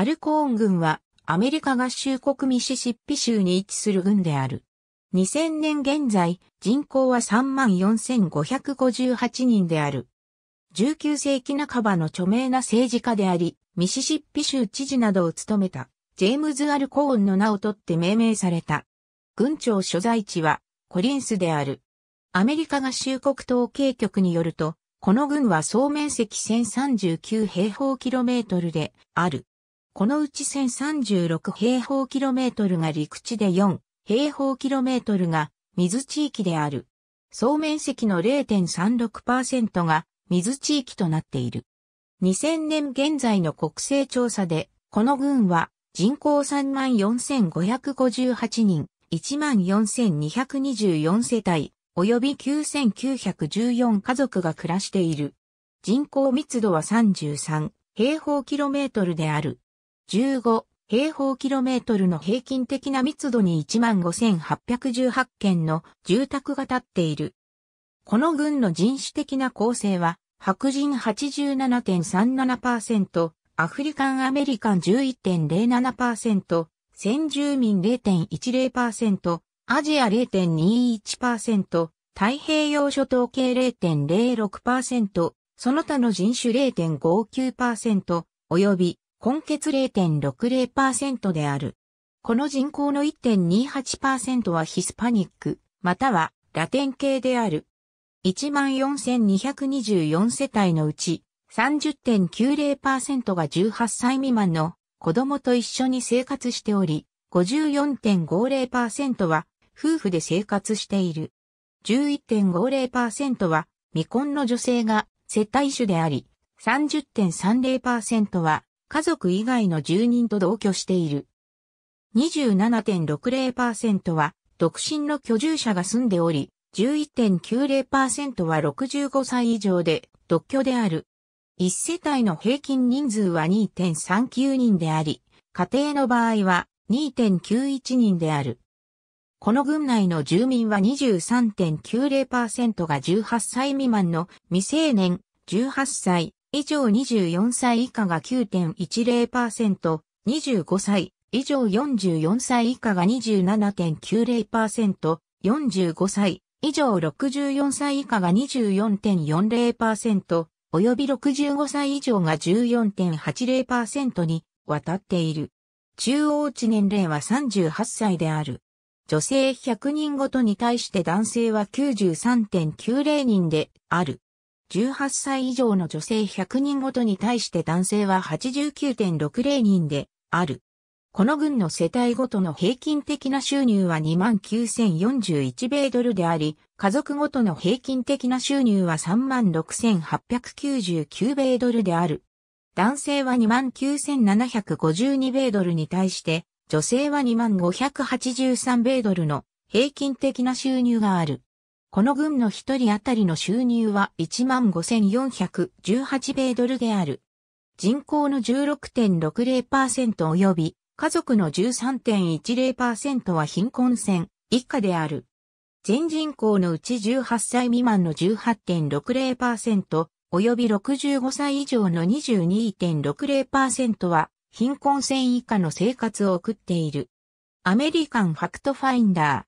アルコーン軍はアメリカ合衆国ミシシッピ州に位置する軍である。2000年現在、人口は34,558人である。19世紀半ばの著名な政治家であり、ミシシッピ州知事などを務めた、ジェームズ・アルコーンの名を取って命名された。軍庁所在地は、コリンスである。アメリカ合衆国統計局によると、この軍は総面積1039平方キロメートルである。このうち1036平方キロメートルが陸地で4平方キロメートルが水地域である。総面積の0.36%が水地域となっている。2000年現在の国勢調査で、この群は人口34,558人、14,224世帯、及び9,914家族が暮らしている。人口密度は33平方キロメートルである。15平方キロメートルの平均的な密度に15,818件の住宅が建っている。この郡の人種的な構成は、白人87.37%、アフリカンアメリカン11.07%、先住民0.10%、アジア0.21%、太平洋諸島系0.06%、その他の人種0.59%、及び根血0.60%である。この人口の1.28%はヒスパニック、またはラテン系である。14,224世帯のうち30.90%が18歳未満の子供と一緒に生活しており、54.50%は夫婦で生活している。11.50%は未婚の女性が世帯主であり、30.30%は家族以外の住人と同居している。27.60%は独身の居住者が住んでおり、11.90%は65歳以上で独居である。一世帯の平均人数は2.39人であり、家庭の場合は2.91人である。この群内の住民は23.90%が18歳未満の未成年、18歳、以上24歳以下が9.10%、25歳以上44歳以下が27.90%、45歳以上64歳以下が24.40%、及び65歳以上が14.80%に渡っている。中央値年齢は38歳である。女性100人ごとに対して男性は93.90人である。18歳以上の女性100人ごとに対して男性は89.60人である。この群の世帯ごとの平均的な収入は29,041米ドルであり、家族ごとの平均的な収入は36,899米ドルである。男性は29,752米ドルに対して、女性は2583米ドルの平均的な収入がある。この軍の一人当たりの収入は15,418米ドルである。人口の16.60%及び家族の13.10%は貧困線以下である。全人口のうち18歳未満の18.60%及び65歳以上の22.60%は貧困線以下の生活を送っている。アメリカンファクトファインダー